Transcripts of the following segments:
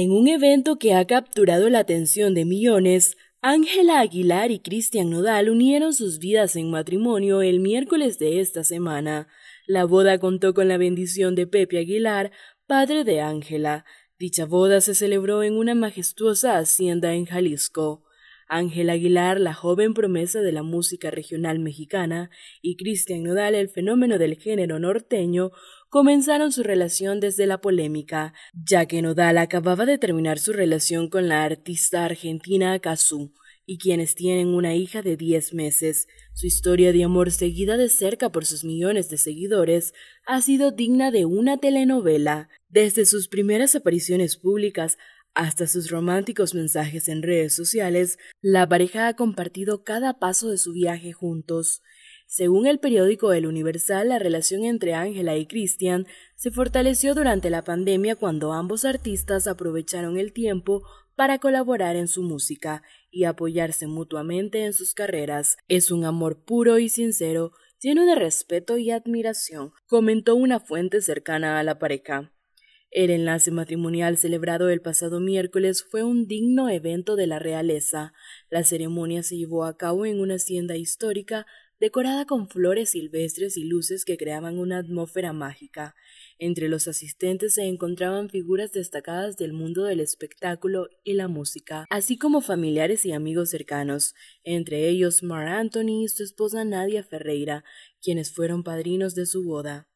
En un evento que ha capturado la atención de millones, Ángela Aguilar y Cristian Nodal unieron sus vidas en matrimonio el miércoles de esta semana. La boda contó con la bendición de Pepe Aguilar, padre de Ángela. Dicha boda se celebró en una majestuosa hacienda en Jalisco. Ángel Aguilar, la joven promesa de la música regional mexicana, y Cristian Nodal, el fenómeno del género norteño, comenzaron su relación desde la polémica, ya que Nodal acababa de terminar su relación con la artista argentina Cazú, y quienes tienen una hija de 10 meses. Su historia de amor seguida de cerca por sus millones de seguidores ha sido digna de una telenovela. Desde sus primeras apariciones públicas hasta sus románticos mensajes en redes sociales, la pareja ha compartido cada paso de su viaje juntos. Según el periódico El Universal, la relación entre Ángela y Christian se fortaleció durante la pandemia cuando ambos artistas aprovecharon el tiempo para colaborar en su música y apoyarse mutuamente en sus carreras. Es un amor puro y sincero, lleno de respeto y admiración, comentó una fuente cercana a la pareja. El enlace matrimonial celebrado el pasado miércoles fue un digno evento de la realeza. La ceremonia se llevó a cabo en una hacienda histórica decorada con flores silvestres y luces que creaban una atmósfera mágica. Entre los asistentes se encontraban figuras destacadas del mundo del espectáculo y la música, así como familiares y amigos cercanos, entre ellos Mar Anthony y su esposa Nadia Ferreira, quienes fueron padrinos de su boda.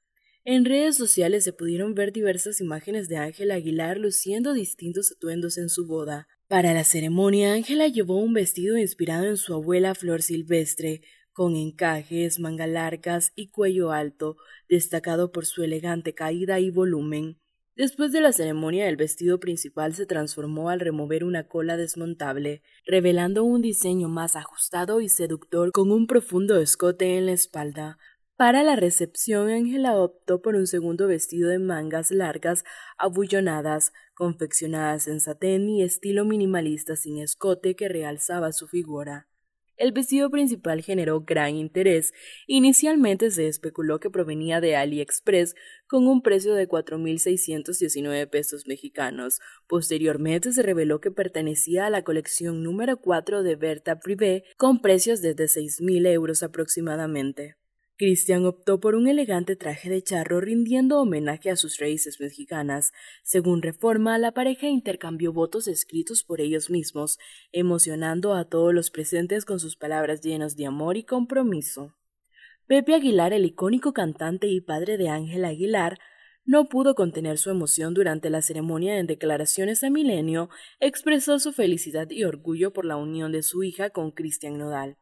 En redes sociales se pudieron ver diversas imágenes de Ángela Aguilar luciendo distintos atuendos en su boda. Para la ceremonia, Ángela llevó un vestido inspirado en su abuela Flor Silvestre, con encajes, manga largas y cuello alto, destacado por su elegante caída y volumen. Después de la ceremonia, el vestido principal se transformó al remover una cola desmontable, revelando un diseño más ajustado y seductor con un profundo escote en la espalda. Para la recepción, Ángela optó por un segundo vestido de mangas largas, abullonadas, confeccionadas en satén y estilo minimalista sin escote que realzaba su figura. El vestido principal generó gran interés. Inicialmente se especuló que provenía de AliExpress con un precio de 4.619 pesos mexicanos. Posteriormente se reveló que pertenecía a la colección número 4 de Berta Privé con precios desde 6.000 euros aproximadamente. Cristian optó por un elegante traje de charro rindiendo homenaje a sus raíces mexicanas. Según Reforma, la pareja intercambió votos escritos por ellos mismos, emocionando a todos los presentes con sus palabras llenas de amor y compromiso. Pepe Aguilar, el icónico cantante y padre de Ángel Aguilar, no pudo contener su emoción durante la ceremonia en declaraciones a Milenio, expresó su felicidad y orgullo por la unión de su hija con Cristian Nodal.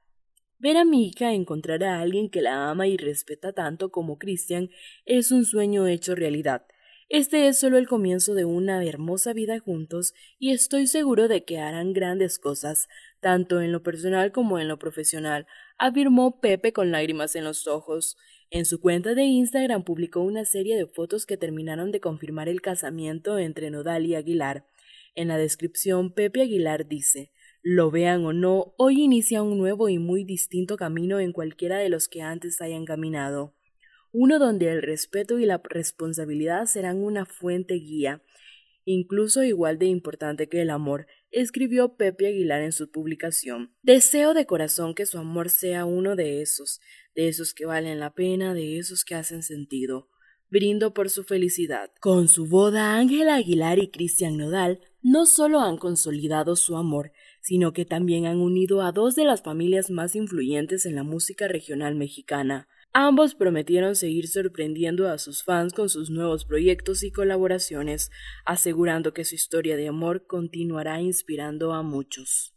Ver a Mika encontrar a alguien que la ama y respeta tanto como Cristian es un sueño hecho realidad. Este es solo el comienzo de una hermosa vida juntos y estoy seguro de que harán grandes cosas, tanto en lo personal como en lo profesional, afirmó Pepe con lágrimas en los ojos. En su cuenta de Instagram publicó una serie de fotos que terminaron de confirmar el casamiento entre Nodal y Aguilar. En la descripción, Pepe Aguilar dice lo vean o no, hoy inicia un nuevo y muy distinto camino en cualquiera de los que antes hayan caminado. Uno donde el respeto y la responsabilidad serán una fuente guía, incluso igual de importante que el amor, escribió Pepe Aguilar en su publicación. Deseo de corazón que su amor sea uno de esos, de esos que valen la pena, de esos que hacen sentido. Brindo por su felicidad. Con su boda, Ángela Aguilar y Cristian Nodal no solo han consolidado su amor, sino que también han unido a dos de las familias más influyentes en la música regional mexicana. Ambos prometieron seguir sorprendiendo a sus fans con sus nuevos proyectos y colaboraciones, asegurando que su historia de amor continuará inspirando a muchos.